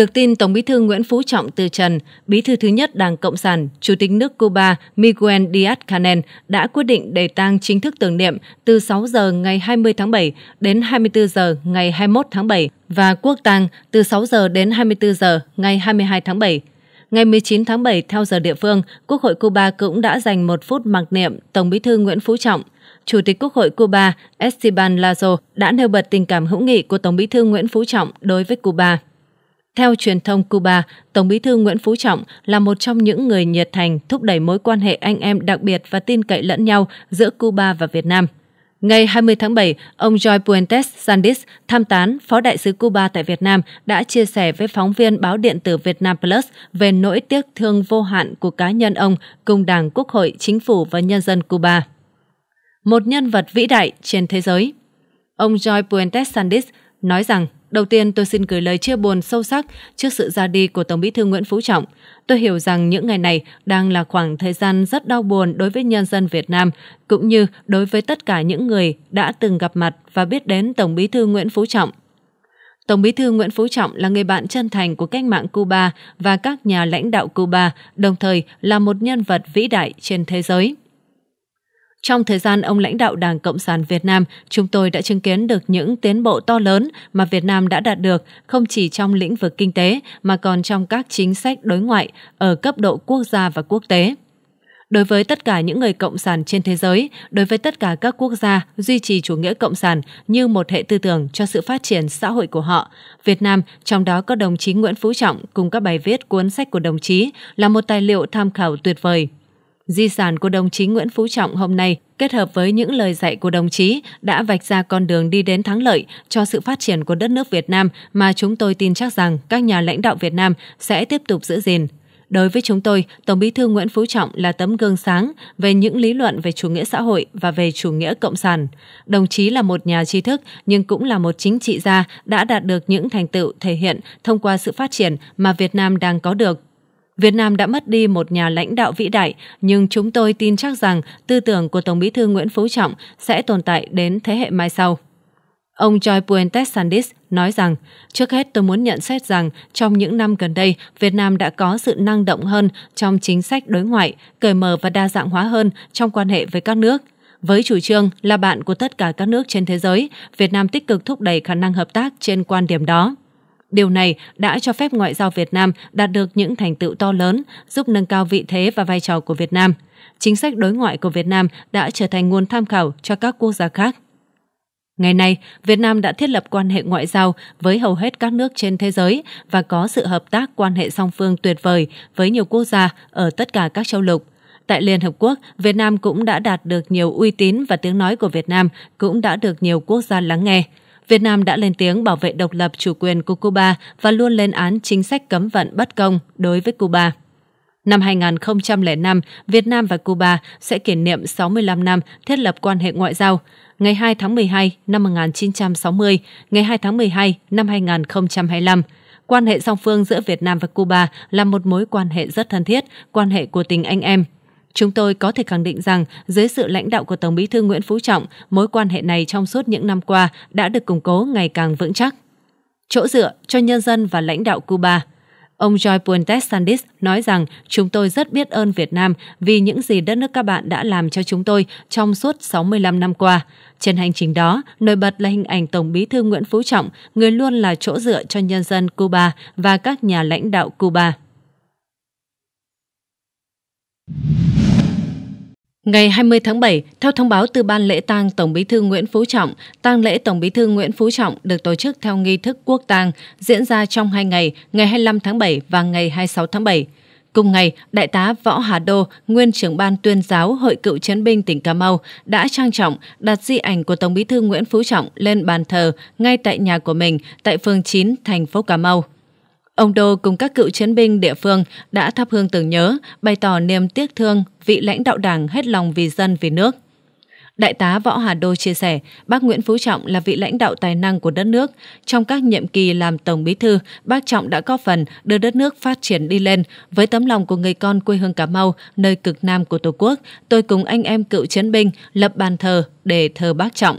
Được tin Tổng bí thư Nguyễn Phú Trọng từ trần, bí thư thứ nhất Đảng Cộng sản, Chủ tịch nước Cuba Miguel Díaz-Canel đã quyết định đề tang chính thức tưởng niệm từ 6 giờ ngày 20 tháng 7 đến 24 giờ ngày 21 tháng 7 và quốc tang từ 6 giờ đến 24 giờ ngày 22 tháng 7. Ngày 19 tháng 7 theo giờ địa phương, Quốc hội Cuba cũng đã dành một phút mặc niệm Tổng bí thư Nguyễn Phú Trọng. Chủ tịch Quốc hội Cuba Esteban Lazo đã nêu bật tình cảm hữu nghị của Tổng bí thư Nguyễn Phú Trọng đối với Cuba. Theo truyền thông Cuba, Tổng bí thư Nguyễn Phú Trọng là một trong những người nhiệt thành thúc đẩy mối quan hệ anh em đặc biệt và tin cậy lẫn nhau giữa Cuba và Việt Nam. Ngày 20 tháng 7, ông Joy Puentes Sandis, tham tán Phó Đại sứ Cuba tại Việt Nam, đã chia sẻ với phóng viên báo điện tử Việt Nam Plus về nỗi tiếc thương vô hạn của cá nhân ông cùng Đảng, Quốc hội, Chính phủ và nhân dân Cuba. Một nhân vật vĩ đại trên thế giới. Ông Joy Puentes Sandis nói rằng, Đầu tiên, tôi xin gửi lời chia buồn sâu sắc trước sự ra đi của Tổng bí thư Nguyễn Phú Trọng. Tôi hiểu rằng những ngày này đang là khoảng thời gian rất đau buồn đối với nhân dân Việt Nam, cũng như đối với tất cả những người đã từng gặp mặt và biết đến Tổng bí thư Nguyễn Phú Trọng. Tổng bí thư Nguyễn Phú Trọng là người bạn chân thành của cách mạng Cuba và các nhà lãnh đạo Cuba, đồng thời là một nhân vật vĩ đại trên thế giới. Trong thời gian ông lãnh đạo Đảng Cộng sản Việt Nam, chúng tôi đã chứng kiến được những tiến bộ to lớn mà Việt Nam đã đạt được không chỉ trong lĩnh vực kinh tế mà còn trong các chính sách đối ngoại ở cấp độ quốc gia và quốc tế đối với tất cả những người cộng sản trên thế giới, đối với tất cả các quốc gia duy trì chủ nghĩa cộng sản như một hệ tư tưởng cho sự phát triển xã hội của họ. Việt Nam, trong đó có đồng chí Nguyễn Phú Trọng cùng các bài viết cuốn sách của đồng chí là một tài liệu tham khảo tuyệt vời. Di sản của đồng chí Nguyễn Phú Trọng hôm nay kết hợp với những lời dạy của đồng chí đã vạch ra con đường đi đến thắng lợi cho sự phát triển của đất nước Việt Nam mà chúng tôi tin chắc rằng các nhà lãnh đạo Việt Nam sẽ tiếp tục giữ gìn. Đối với chúng tôi, Tổng Bí thư Nguyễn Phú Trọng là tấm gương sáng về những lý luận về chủ nghĩa xã hội và về chủ nghĩa cộng sản. Đồng chí là một nhà trí thức nhưng cũng là một chính trị gia đã đạt được những thành tựu thể hiện thông qua sự phát triển mà Việt Nam đang có được Việt Nam đã mất đi một nhà lãnh đạo vĩ đại, nhưng chúng tôi tin chắc rằng tư tưởng của Tổng bí thư Nguyễn Phú Trọng sẽ tồn tại đến thế hệ mai sau. Ông Joy Puentes Sandis nói rằng, trước hết tôi muốn nhận xét rằng trong những năm gần đây, Việt Nam đã có sự năng động hơn trong chính sách đối ngoại, cởi mở và đa dạng hóa hơn trong quan hệ với các nước. Với chủ trương là bạn của tất cả các nước trên thế giới, Việt Nam tích cực thúc đẩy khả năng hợp tác trên quan điểm đó. Điều này đã cho phép ngoại giao Việt Nam đạt được những thành tựu to lớn, giúp nâng cao vị thế và vai trò của Việt Nam. Chính sách đối ngoại của Việt Nam đã trở thành nguồn tham khảo cho các quốc gia khác. Ngày nay, Việt Nam đã thiết lập quan hệ ngoại giao với hầu hết các nước trên thế giới và có sự hợp tác quan hệ song phương tuyệt vời với nhiều quốc gia ở tất cả các châu lục. Tại Liên Hợp Quốc, Việt Nam cũng đã đạt được nhiều uy tín và tiếng nói của Việt Nam cũng đã được nhiều quốc gia lắng nghe. Việt Nam đã lên tiếng bảo vệ độc lập chủ quyền của Cuba và luôn lên án chính sách cấm vận bất công đối với Cuba. Năm 2005, Việt Nam và Cuba sẽ kỷ niệm 65 năm thiết lập quan hệ ngoại giao, ngày 2 tháng 12 năm 1960, ngày 2 tháng 12 năm 2025. Quan hệ song phương giữa Việt Nam và Cuba là một mối quan hệ rất thân thiết, quan hệ của tình anh em, Chúng tôi có thể khẳng định rằng dưới sự lãnh đạo của Tổng Bí thư Nguyễn Phú Trọng, mối quan hệ này trong suốt những năm qua đã được củng cố ngày càng vững chắc. Chỗ dựa cho nhân dân và lãnh đạo Cuba Ông Joy Puentes Sandis nói rằng chúng tôi rất biết ơn Việt Nam vì những gì đất nước các bạn đã làm cho chúng tôi trong suốt 65 năm qua. Trên hành trình đó, nổi bật là hình ảnh Tổng bí thư Nguyễn Phú Trọng, người luôn là chỗ dựa cho nhân dân Cuba và các nhà lãnh đạo Cuba. Ngày 20 tháng 7, theo thông báo từ Ban lễ tang Tổng Bí thư Nguyễn Phú Trọng, tang lễ Tổng Bí thư Nguyễn Phú Trọng được tổ chức theo nghi thức quốc tang, diễn ra trong hai ngày, ngày 25 tháng 7 và ngày 26 tháng 7. Cùng ngày, Đại tá Võ Hà Đô, nguyên trưởng ban tuyên giáo Hội cựu chiến binh tỉnh Cà Mau, đã trang trọng đặt di ảnh của Tổng Bí thư Nguyễn Phú Trọng lên bàn thờ ngay tại nhà của mình tại phường 9, thành phố Cà Mau. Ông Đô cùng các cựu chiến binh địa phương đã thắp hương tưởng nhớ, bày tỏ niềm tiếc thương vị lãnh đạo đảng hết lòng vì dân vì nước. Đại tá Võ Hà Đô chia sẻ, bác Nguyễn Phú Trọng là vị lãnh đạo tài năng của đất nước. Trong các nhiệm kỳ làm Tổng Bí Thư, bác Trọng đã góp phần đưa đất nước phát triển đi lên. Với tấm lòng của người con quê hương Cà Mau, nơi cực nam của Tổ quốc, tôi cùng anh em cựu chiến binh lập bàn thờ để thờ bác Trọng.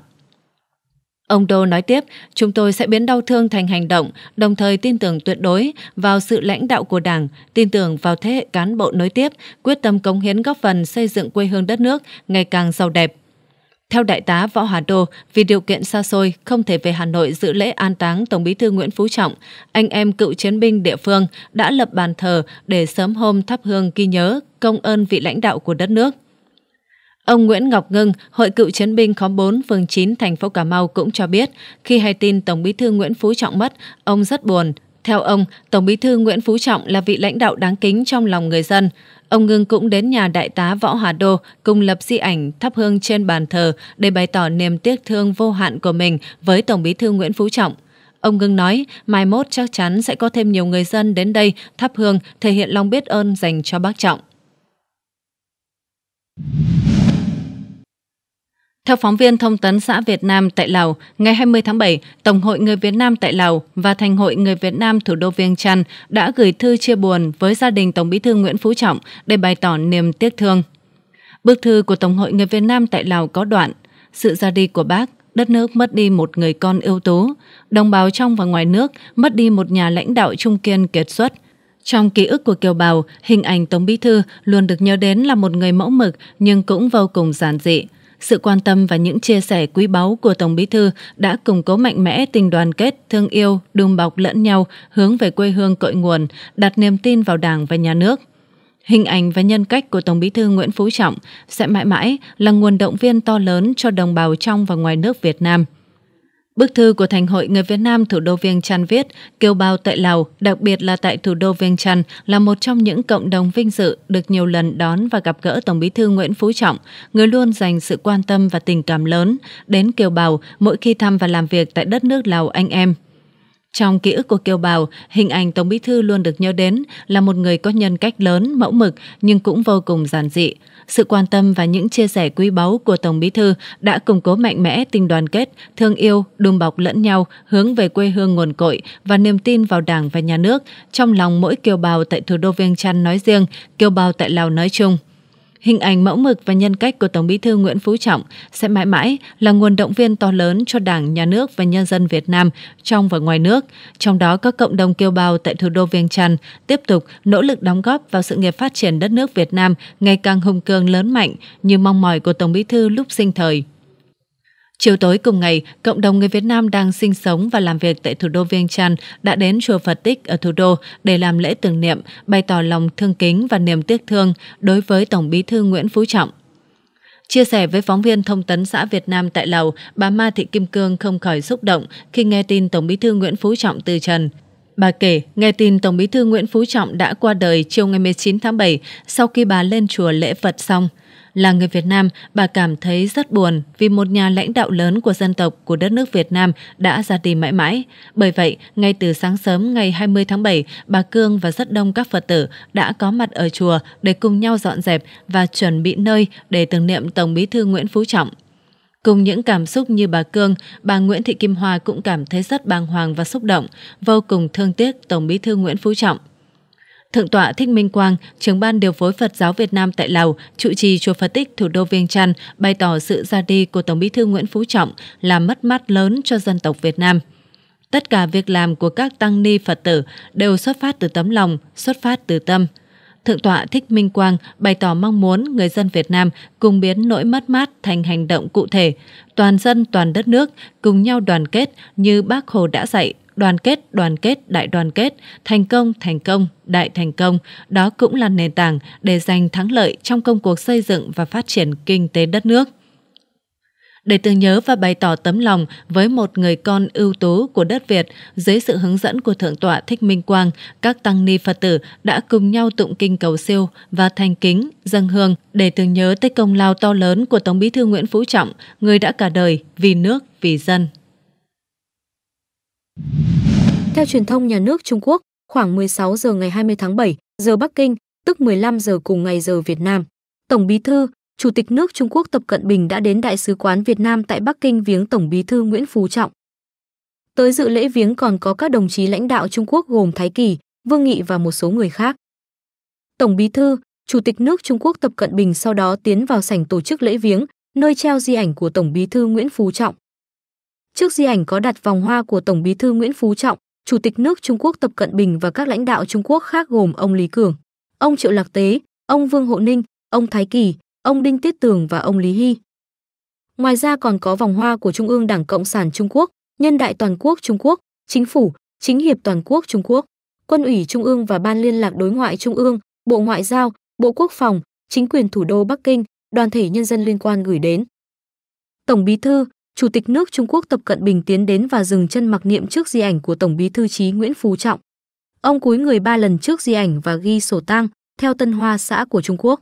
Ông Đô nói tiếp, chúng tôi sẽ biến đau thương thành hành động, đồng thời tin tưởng tuyệt đối vào sự lãnh đạo của Đảng, tin tưởng vào thế hệ cán bộ nối tiếp, quyết tâm cống hiến góp phần xây dựng quê hương đất nước ngày càng giàu đẹp. Theo Đại tá Võ Hà Đô, vì điều kiện xa xôi, không thể về Hà Nội dự lễ an táng Tổng bí thư Nguyễn Phú Trọng, anh em cựu chiến binh địa phương đã lập bàn thờ để sớm hôm thắp hương ghi nhớ công ơn vị lãnh đạo của đất nước. Ông Nguyễn Ngọc Ngưng, Hội cựu chiến binh khóm 4, phường 9, thành phố Cà Mau cũng cho biết, khi hay tin Tổng bí thư Nguyễn Phú Trọng mất, ông rất buồn. Theo ông, Tổng bí thư Nguyễn Phú Trọng là vị lãnh đạo đáng kính trong lòng người dân. Ông Ngưng cũng đến nhà đại tá Võ Hòa Đô cùng lập di ảnh thắp hương trên bàn thờ để bày tỏ niềm tiếc thương vô hạn của mình với Tổng bí thư Nguyễn Phú Trọng. Ông Ngưng nói, mai mốt chắc chắn sẽ có thêm nhiều người dân đến đây thắp hương thể hiện lòng biết ơn dành cho bác Trọng. Theo phóng viên thông tấn xã Việt Nam tại Lào, ngày 20 tháng 7, Tổng hội Người Việt Nam tại Lào và Thành hội Người Việt Nam thủ đô Viêng Chăn đã gửi thư chia buồn với gia đình Tổng bí thư Nguyễn Phú Trọng để bày tỏ niềm tiếc thương. Bức thư của Tổng hội Người Việt Nam tại Lào có đoạn Sự ra đi của bác, đất nước mất đi một người con ưu tú, đồng bào trong và ngoài nước mất đi một nhà lãnh đạo trung kiên kiệt xuất, trong ký ức của kiều bào, hình ảnh Tổng Bí Thư luôn được nhớ đến là một người mẫu mực nhưng cũng vô cùng giản dị. Sự quan tâm và những chia sẻ quý báu của Tổng Bí Thư đã củng cố mạnh mẽ tình đoàn kết, thương yêu, đùm bọc lẫn nhau, hướng về quê hương cội nguồn, đặt niềm tin vào Đảng và Nhà nước. Hình ảnh và nhân cách của Tổng Bí thư Nguyễn Phú Trọng sẽ mãi mãi là nguồn động viên to lớn cho đồng bào trong và ngoài nước Việt Nam. Bức thư của Thành hội người Việt Nam thủ đô Viêng Chăn viết, kiều bào tại Lào, đặc biệt là tại thủ đô Viêng Chăn, là một trong những cộng đồng vinh dự được nhiều lần đón và gặp gỡ Tổng bí thư Nguyễn Phú Trọng, người luôn dành sự quan tâm và tình cảm lớn đến kiều bào mỗi khi thăm và làm việc tại đất nước Lào anh em. Trong ký ức của Kiều Bào, hình ảnh Tổng Bí Thư luôn được nhớ đến là một người có nhân cách lớn, mẫu mực nhưng cũng vô cùng giản dị. Sự quan tâm và những chia sẻ quý báu của Tổng Bí Thư đã củng cố mạnh mẽ tình đoàn kết, thương yêu, đùm bọc lẫn nhau, hướng về quê hương nguồn cội và niềm tin vào Đảng và Nhà nước trong lòng mỗi Kiều Bào tại thủ đô Viêng Chăn nói riêng, Kiều Bào tại Lào nói chung. Hình ảnh mẫu mực và nhân cách của Tổng Bí thư Nguyễn Phú Trọng sẽ mãi mãi là nguồn động viên to lớn cho Đảng, Nhà nước và nhân dân Việt Nam trong và ngoài nước, trong đó các cộng đồng kiều bào tại thủ đô Viêng Chăn tiếp tục nỗ lực đóng góp vào sự nghiệp phát triển đất nước Việt Nam ngày càng hùng cường lớn mạnh như mong mỏi của Tổng Bí thư lúc sinh thời. Chiều tối cùng ngày, cộng đồng người Việt Nam đang sinh sống và làm việc tại thủ đô Viêng Chăn đã đến chùa Phật Tích ở thủ đô để làm lễ tưởng niệm, bày tỏ lòng thương kính và niềm tiếc thương đối với Tổng bí thư Nguyễn Phú Trọng. Chia sẻ với phóng viên thông tấn xã Việt Nam tại Lào, bà Ma Thị Kim Cương không khỏi xúc động khi nghe tin Tổng bí thư Nguyễn Phú Trọng từ trần. Bà kể, nghe tin Tổng bí thư Nguyễn Phú Trọng đã qua đời chiều ngày 19 tháng 7 sau khi bà lên chùa lễ Phật xong – là người Việt Nam, bà cảm thấy rất buồn vì một nhà lãnh đạo lớn của dân tộc của đất nước Việt Nam đã ra đi mãi mãi. Bởi vậy, ngay từ sáng sớm ngày 20 tháng 7, bà Cương và rất đông các Phật tử đã có mặt ở chùa để cùng nhau dọn dẹp và chuẩn bị nơi để tưởng niệm Tổng bí thư Nguyễn Phú Trọng. Cùng những cảm xúc như bà Cương, bà Nguyễn Thị Kim Hoa cũng cảm thấy rất bàng hoàng và xúc động, vô cùng thương tiếc Tổng bí thư Nguyễn Phú Trọng. Thượng tọa Thích Minh Quang, trưởng ban điều phối Phật giáo Việt Nam tại Lào, trụ trì chùa Phật tích thủ đô Viêng Chăn bày tỏ sự ra đi của Tổng Bí thư Nguyễn Phú Trọng là mất mát lớn cho dân tộc Việt Nam. Tất cả việc làm của các tăng ni Phật tử đều xuất phát từ tấm lòng, xuất phát từ tâm. Thượng tọa Thích Minh Quang bày tỏ mong muốn người dân Việt Nam cùng biến nỗi mất mát thành hành động cụ thể, toàn dân toàn đất nước cùng nhau đoàn kết như Bác Hồ đã dạy đoàn kết, đoàn kết, đại đoàn kết, thành công, thành công, đại thành công, đó cũng là nền tảng để giành thắng lợi trong công cuộc xây dựng và phát triển kinh tế đất nước để tưởng nhớ và bày tỏ tấm lòng với một người con ưu tú của đất Việt dưới sự hướng dẫn của Thượng tọa Thích Minh Quang, các tăng ni Phật tử đã cùng nhau tụng kinh cầu siêu và thành kính, dâng hương để tưởng nhớ tới công lao to lớn của Tổng bí thư Nguyễn Phú Trọng, người đã cả đời vì nước, vì dân. Theo truyền thông nhà nước Trung Quốc, khoảng 16 giờ ngày 20 tháng 7, giờ Bắc Kinh, tức 15 giờ cùng ngày giờ Việt Nam, Tổng Bí thư, Chủ tịch nước Trung Quốc Tập Cận Bình đã đến Đại sứ quán Việt Nam tại Bắc Kinh viếng Tổng Bí thư Nguyễn Phú Trọng. Tới dự lễ viếng còn có các đồng chí lãnh đạo Trung Quốc gồm Thái Kỳ, Vương Nghị và một số người khác. Tổng Bí thư, Chủ tịch nước Trung Quốc Tập Cận Bình sau đó tiến vào sảnh tổ chức lễ viếng, nơi treo di ảnh của Tổng Bí thư Nguyễn Phú Trọng. Trước di ảnh có đặt vòng hoa của Tổng Bí thư Nguyễn Phú Trọng, Chủ tịch nước Trung Quốc Tập Cận Bình và các lãnh đạo Trung Quốc khác gồm ông Lý Cường, ông Triệu Lạc Tế, ông Vương Hộ Ninh, ông Thái Kỳ, ông Đinh Tiết Tường và ông Lý Hy. Ngoài ra còn có vòng hoa của Trung ương Đảng Cộng sản Trung Quốc, Nhân đại toàn quốc Trung Quốc, Chính phủ, Chính hiệp toàn quốc Trung Quốc, Quân ủy Trung ương và Ban liên lạc đối ngoại Trung ương, Bộ Ngoại giao, Bộ Quốc phòng, chính quyền thủ đô Bắc Kinh, đoàn thể nhân dân liên quan gửi đến. Tổng Bí thư, Chủ tịch nước Trung Quốc Tập Cận Bình tiến đến và dừng chân mặc niệm trước di ảnh của Tổng bí thư Chí Nguyễn Phú Trọng. Ông cúi người ba lần trước di ảnh và ghi sổ tang, theo Tân Hoa xã của Trung Quốc.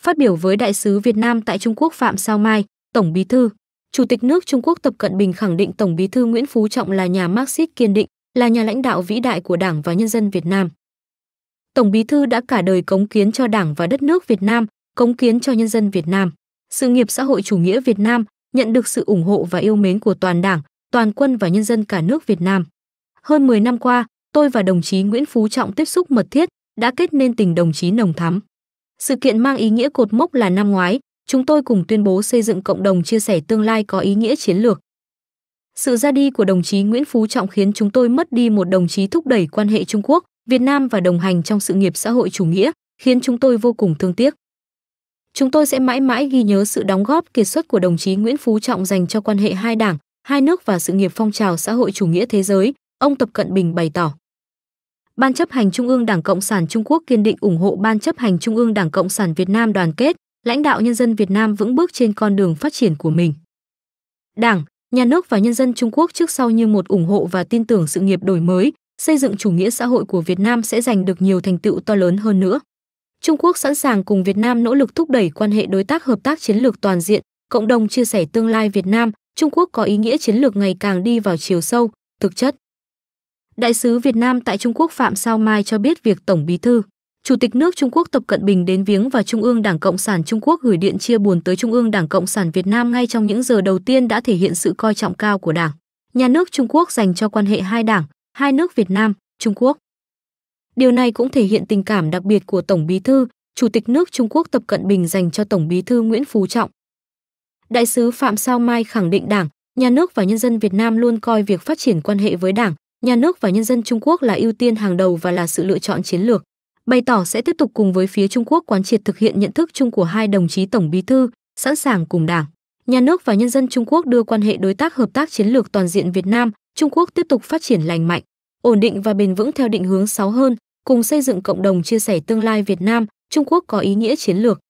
Phát biểu với Đại sứ Việt Nam tại Trung Quốc Phạm Sao Mai, Tổng bí thư, Chủ tịch nước Trung Quốc Tập Cận Bình khẳng định Tổng bí thư Nguyễn Phú Trọng là nhà Marxist kiên định, là nhà lãnh đạo vĩ đại của Đảng và nhân dân Việt Nam. Tổng bí thư đã cả đời cống kiến cho Đảng và đất nước Việt Nam, cống kiến cho nhân dân Việt Nam. Sự nghiệp xã hội chủ nghĩa Việt Nam nhận được sự ủng hộ và yêu mến của toàn Đảng, toàn quân và nhân dân cả nước Việt Nam. Hơn 10 năm qua, tôi và đồng chí Nguyễn Phú Trọng tiếp xúc mật thiết, đã kết nên tình đồng chí nồng thắm. Sự kiện mang ý nghĩa cột mốc là năm ngoái, chúng tôi cùng tuyên bố xây dựng cộng đồng chia sẻ tương lai có ý nghĩa chiến lược. Sự ra đi của đồng chí Nguyễn Phú Trọng khiến chúng tôi mất đi một đồng chí thúc đẩy quan hệ Trung Quốc, Việt Nam và đồng hành trong sự nghiệp xã hội chủ nghĩa, khiến chúng tôi vô cùng thương tiếc. Chúng tôi sẽ mãi mãi ghi nhớ sự đóng góp kiệt xuất của đồng chí Nguyễn Phú Trọng dành cho quan hệ hai đảng, hai nước và sự nghiệp phong trào xã hội chủ nghĩa thế giới, ông Tập Cận Bình bày tỏ. Ban chấp hành Trung ương Đảng Cộng sản Trung Quốc kiên định ủng hộ Ban chấp hành Trung ương Đảng Cộng sản Việt Nam đoàn kết, lãnh đạo nhân dân Việt Nam vững bước trên con đường phát triển của mình. Đảng, nhà nước và nhân dân Trung Quốc trước sau như một ủng hộ và tin tưởng sự nghiệp đổi mới, xây dựng chủ nghĩa xã hội của Việt Nam sẽ giành được nhiều thành tựu to lớn hơn nữa. Trung Quốc sẵn sàng cùng Việt Nam nỗ lực thúc đẩy quan hệ đối tác hợp tác chiến lược toàn diện, cộng đồng chia sẻ tương lai Việt Nam, Trung Quốc có ý nghĩa chiến lược ngày càng đi vào chiều sâu, thực chất. Đại sứ Việt Nam tại Trung Quốc Phạm Sao Mai cho biết việc Tổng Bí thư, Chủ tịch nước Trung Quốc Tập Cận Bình đến viếng và Trung ương Đảng Cộng sản Trung Quốc gửi điện chia buồn tới Trung ương Đảng Cộng sản Việt Nam ngay trong những giờ đầu tiên đã thể hiện sự coi trọng cao của Đảng, nhà nước Trung Quốc dành cho quan hệ hai Đảng, hai nước Việt Nam, Trung Quốc. Điều này cũng thể hiện tình cảm đặc biệt của Tổng Bí thư, Chủ tịch nước Trung Quốc Tập Cận Bình dành cho Tổng Bí thư Nguyễn Phú Trọng. Đại sứ Phạm Sao Mai khẳng định Đảng, nhà nước và nhân dân Việt Nam luôn coi việc phát triển quan hệ với Đảng, nhà nước và nhân dân Trung Quốc là ưu tiên hàng đầu và là sự lựa chọn chiến lược. Bày tỏ sẽ tiếp tục cùng với phía Trung Quốc quán triệt thực hiện nhận thức chung của hai đồng chí Tổng Bí thư, sẵn sàng cùng Đảng, nhà nước và nhân dân Trung Quốc đưa quan hệ đối tác hợp tác chiến lược toàn diện Việt Nam, Trung Quốc tiếp tục phát triển lành mạnh ổn định và bền vững theo định hướng sáu hơn, cùng xây dựng cộng đồng chia sẻ tương lai Việt Nam, Trung Quốc có ý nghĩa chiến lược.